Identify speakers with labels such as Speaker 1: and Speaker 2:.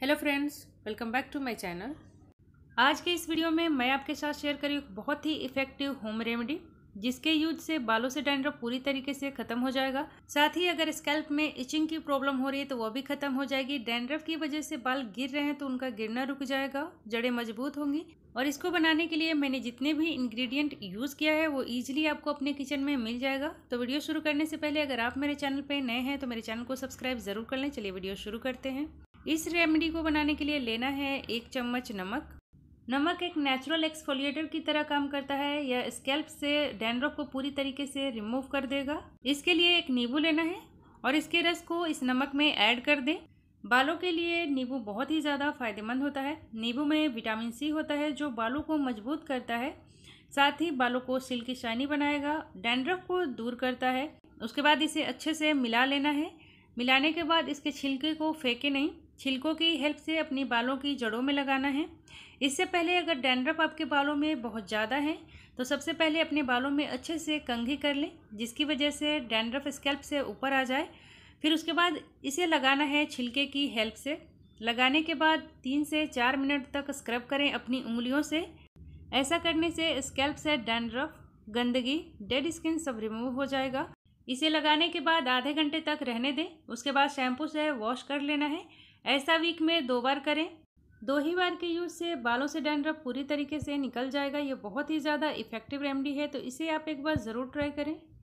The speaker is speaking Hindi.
Speaker 1: hello friends welcome back to my channel आज के इस वीडियो में मैं आपके साथ शेयर करी एक बहुत ही इफ़ेक्टिव होम रेमेडी जिसके यूज से बालों से डैंड्रफ पूरी तरीके से ख़त्म हो जाएगा साथ ही अगर स्कैल्प में इचिंग की प्रॉब्लम हो रही है तो वो भी ख़त्म हो जाएगी डैंड्रफ की वजह से बाल गिर रहे हैं तो उनका गिरना रुक जाएगा जड़ें मजबूत होंगी और इसको बनाने के लिए मैंने जितने भी इंग्रेडिएंट यूज़ किया है वो ईजिली आपको अपने किचन में मिल जाएगा तो वीडियो शुरू करने से पहले अगर आप मेरे चैनल पर नए हैं तो मेरे चैनल को सब्सक्राइब ज़रूर कर लें चलिए वीडियो शुरू करते हैं इस रेमेडी को बनाने के लिए लेना है एक चम्मच नमक नमक एक नेचुरल एक्सफोलिएटर की तरह काम करता है यह स्कैल्प से डैंड्रफ को पूरी तरीके से रिमूव कर देगा इसके लिए एक नींबू लेना है और इसके रस को इस नमक में ऐड कर दें बालों के लिए नींबू बहुत ही ज़्यादा फायदेमंद होता है नींबू में विटामिन सी होता है जो बालों को मजबूत करता है साथ ही बालों को सिल्की शाइनी बनाएगा डैंड्रफ को दूर करता है उसके बाद इसे अच्छे से मिला लेना है मिलाने के बाद इसके छिलके को फेंके नहीं छिलकों की हेल्प से अपनी बालों की जड़ों में लगाना है इससे पहले अगर डैंड्रफ आपके बालों में बहुत ज़्यादा है तो सबसे पहले अपने बालों में अच्छे से कंघी कर लें जिसकी वजह से डैंड्रफ स्कैल्प से ऊपर आ जाए फिर उसके बाद इसे लगाना है छिलके की हेल्प से लगाने के बाद तीन से चार मिनट तक स्क्रब करें अपनी उंगलियों से ऐसा करने से स्कैल्प से डैंड्रफ गंदगी डेड स्किन सब रिमूव हो जाएगा इसे लगाने के बाद आधे घंटे तक रहने दें उसके बाद शैम्पू से वॉश कर लेना है ऐसा वीक में दो बार करें दो ही बार के यूज़ से बालों से डैंड्रफ पूरी तरीके से निकल जाएगा ये बहुत ही ज़्यादा इफेक्टिव रेमडी है तो इसे आप एक बार ज़रूर ट्राई करें